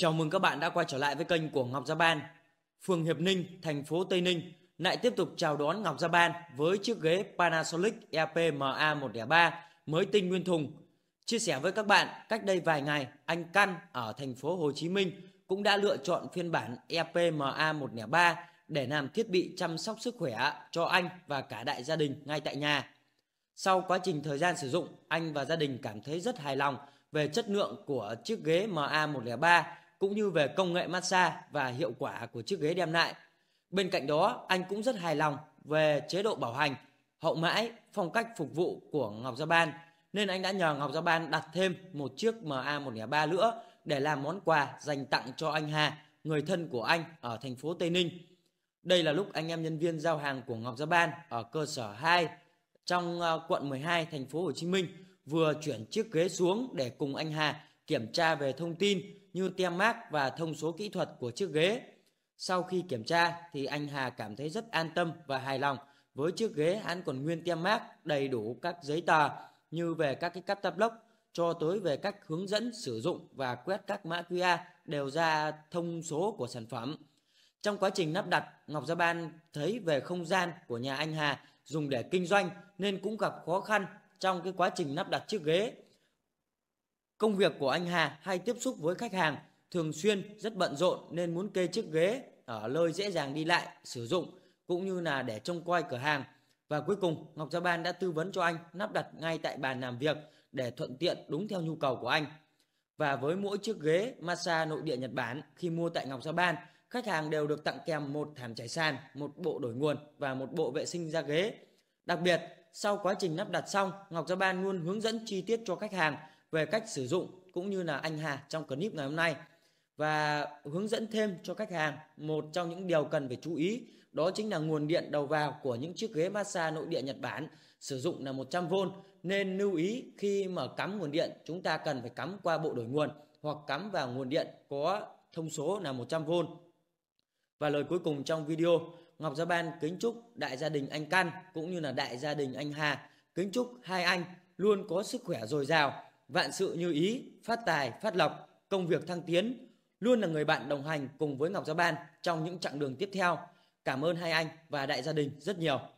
Chào mừng các bạn đã quay trở lại với kênh của Ngọc Gia Ban. Phường Hiệp Ninh, thành phố Tây Ninh lại tiếp tục chào đón Ngọc Gia Ban với chiếc ghế Panasonic EPMA 103 mới tinh nguyên thùng. Chia sẻ với các bạn, cách đây vài ngày, anh Căn ở thành phố Hồ Chí Minh cũng đã lựa chọn phiên bản EPMA 103 để làm thiết bị chăm sóc sức khỏe cho anh và cả đại gia đình ngay tại nhà. Sau quá trình thời gian sử dụng, anh và gia đình cảm thấy rất hài lòng về chất lượng của chiếc ghế MA103 cũng như về công nghệ massage và hiệu quả của chiếc ghế đem lại. Bên cạnh đó, anh cũng rất hài lòng về chế độ bảo hành, hậu mãi, phong cách phục vụ của Ngọc Gia Ban nên anh đã nhờ Ngọc Gia Ban đặt thêm một chiếc MA103 nữa để làm món quà dành tặng cho anh Hà, người thân của anh ở thành phố Tây Ninh. Đây là lúc anh em nhân viên giao hàng của Ngọc Gia Ban ở cơ sở 2 trong ờ, quận 12 thành phố Hồ Chí Minh vừa chuyển chiếc ghế xuống để cùng anh Hà kiểm tra về thông tin như tem mác và thông số kỹ thuật của chiếc ghế. Sau khi kiểm tra thì anh Hà cảm thấy rất an tâm và hài lòng với chiếc ghế hắn còn nguyên tem mác đầy đủ các giấy tờ như về các cái cắt tắp lốc cho tới về các hướng dẫn sử dụng và quét các mã QR đều ra thông số của sản phẩm. Trong quá trình lắp đặt, Ngọc Gia Ban thấy về không gian của nhà anh Hà dùng để kinh doanh nên cũng gặp khó khăn trong cái quá trình lắp đặt chiếc ghế. Công việc của anh Hà hay tiếp xúc với khách hàng thường xuyên rất bận rộn nên muốn kê chiếc ghế ở nơi dễ dàng đi lại, sử dụng cũng như là để trông coi cửa hàng. Và cuối cùng, Ngọc Gia Ban đã tư vấn cho anh lắp đặt ngay tại bàn làm việc để thuận tiện đúng theo nhu cầu của anh. Và với mỗi chiếc ghế massage nội địa Nhật Bản khi mua tại Ngọc Gia Ban, khách hàng đều được tặng kèm một thảm trải sàn, một bộ đổi nguồn và một bộ vệ sinh da ghế. Đặc biệt, sau quá trình lắp đặt xong, Ngọc Gia Ban luôn hướng dẫn chi tiết cho khách hàng về cách sử dụng cũng như là anh Hà trong clip ngày hôm nay và hướng dẫn thêm cho khách hàng một trong những điều cần phải chú ý đó chính là nguồn điện đầu vào của những chiếc ghế massage nội địa Nhật Bản sử dụng là 100V nên lưu ý khi mà cắm nguồn điện chúng ta cần phải cắm qua bộ đổi nguồn hoặc cắm vào nguồn điện có thông số là 100V. Và lời cuối cùng trong video, Ngọc Gia Ban kính chúc đại gia đình anh Căn cũng như là đại gia đình anh Hà kính chúc hai anh luôn có sức khỏe dồi dào vạn sự như ý, phát tài, phát lộc, công việc thăng tiến, luôn là người bạn đồng hành cùng với Ngọc Gia Ban trong những chặng đường tiếp theo. Cảm ơn hai anh và đại gia đình rất nhiều.